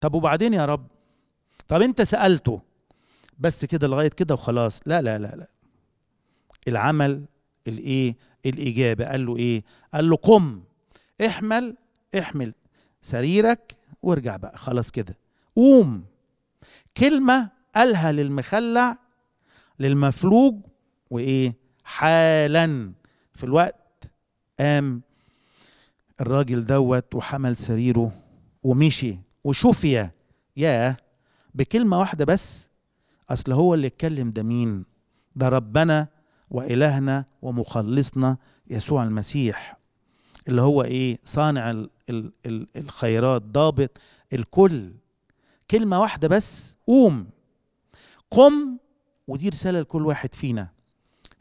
طب وبعدين يا رب طب انت سالته بس كده لغايه كده وخلاص لا لا لا لا العمل الايه الاجابه قال له ايه قال له قم احمل احمل سريرك وارجع بقى خلاص كده قوم كلمه قالها للمخلع للمفلوج وايه حالا في الوقت قام الراجل دوت وحمل سريره ومشي وشفي ياه بكلمة واحدة بس أصل هو اللي اتكلم ده مين ده ربنا وإلهنا ومخلصنا يسوع المسيح اللي هو إيه صانع الـ الـ الـ الخيرات ضابط الكل كلمة واحدة بس قوم قم ودي رسالة لكل واحد فينا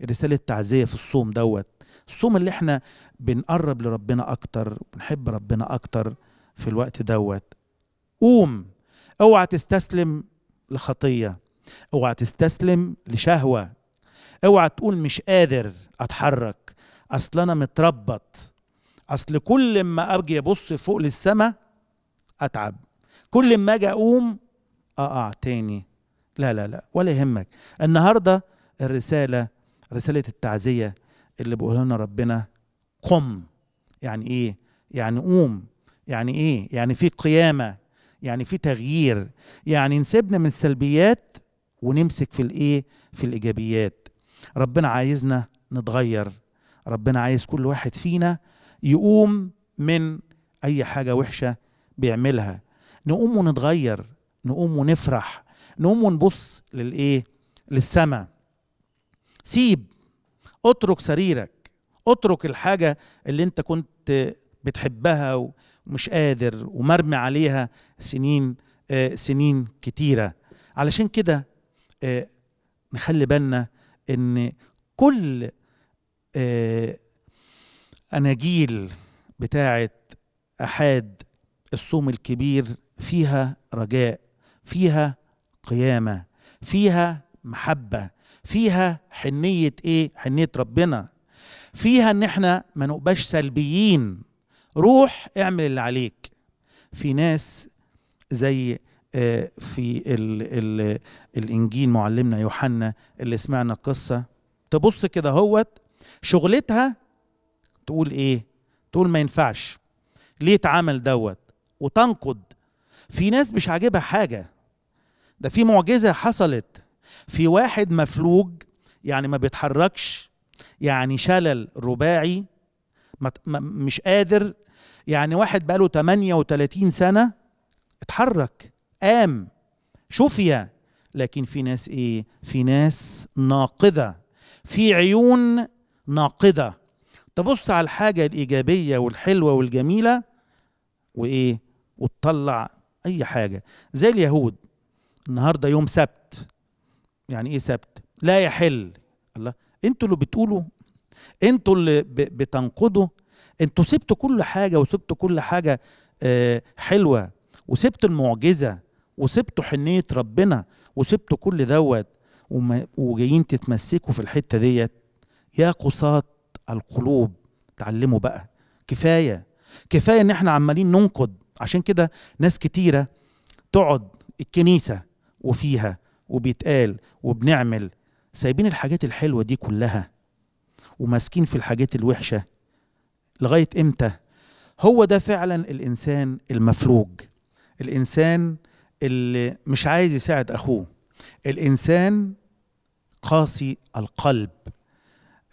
رسالة تعزية في الصوم دوت الصوم اللي احنا بنقرب لربنا أكتر بنحب ربنا أكتر في الوقت دوت قوم اوعى تستسلم لخطيه اوعى تستسلم لشهوه اوعى تقول مش قادر اتحرك اصل انا متربط اصل كل ما اجي ابص فوق للسما اتعب كل ما اجي اقوم اقع تاني لا لا لا ولا يهمك النهارده الرساله رساله التعزيه اللي بيقولها لنا ربنا قم يعني ايه يعني قوم يعني ايه يعني في قيامه يعني في تغيير يعني نسيبنا من السلبيات ونمسك في الايه في الايجابيات ربنا عايزنا نتغير ربنا عايز كل واحد فينا يقوم من اي حاجه وحشه بيعملها نقوم ونتغير نقوم ونفرح نقوم ونبص للايه للسماء سيب اترك سريرك اترك الحاجه اللي انت كنت بتحبها مش قادر ومرمي عليها سنين آه، سنين كتيرة علشان كده آه، نخلي بالنا ان كل آه، أناجيل بتاعة أحاد الصوم الكبير فيها رجاء فيها قيامة فيها محبة فيها حنية إيه؟ حنية ربنا فيها إن إحنا ما نبقاش سلبيين روح اعمل اللي عليك في ناس زي آه، في الـ الـ الانجيل معلمنا يوحنا اللي سمعنا القصه تبص كده هوت شغلتها تقول ايه تقول ما ينفعش ليه اتعمل دوت وتنقد في ناس مش عاجبها حاجه ده في معجزه حصلت في واحد مفلوج يعني ما بيتحركش يعني شلل رباعي مش قادر يعني واحد بقاله 38 سنة اتحرك قام شفية لكن في ناس ايه في ناس ناقضة في عيون ناقضة تبص على الحاجة الإيجابية والحلوة والجميلة وإيه وتطلع أي حاجة زي اليهود النهاردة يوم سبت يعني إيه سبت لا يحل الله انتوا اللي بتقولوا انتوا اللي بتنقضوا انتوا سبتوا كل حاجه وسبتوا كل حاجه آه، حلوه وسبتوا المعجزه وسبتوا حنيه ربنا وسبتوا كل دوت وجايين تتمسكوا في الحته ديت يا قساة القلوب اتعلموا بقى كفايه كفايه ان احنا عمالين ننقد عشان كده ناس كتيره تقعد الكنيسه وفيها وبيتقال وبنعمل سايبين الحاجات الحلوه دي كلها وماسكين في الحاجات الوحشه لغايه امتى هو ده فعلا الانسان المفلوج الانسان اللي مش عايز يساعد اخوه الانسان قاسي القلب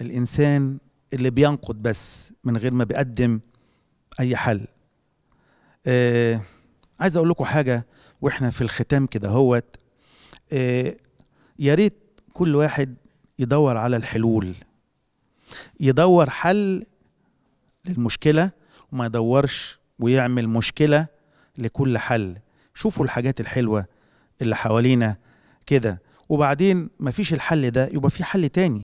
الانسان اللي بينقد بس من غير ما بيقدم اي حل آه عايز اقول لكم حاجه واحنا في الختام كده هوت آه يا ريت كل واحد يدور على الحلول يدور حل للمشكلة وما يدورش ويعمل مشكلة لكل حل شوفوا الحاجات الحلوة اللي حوالينا كده وبعدين مفيش الحل ده يبقى في حل تاني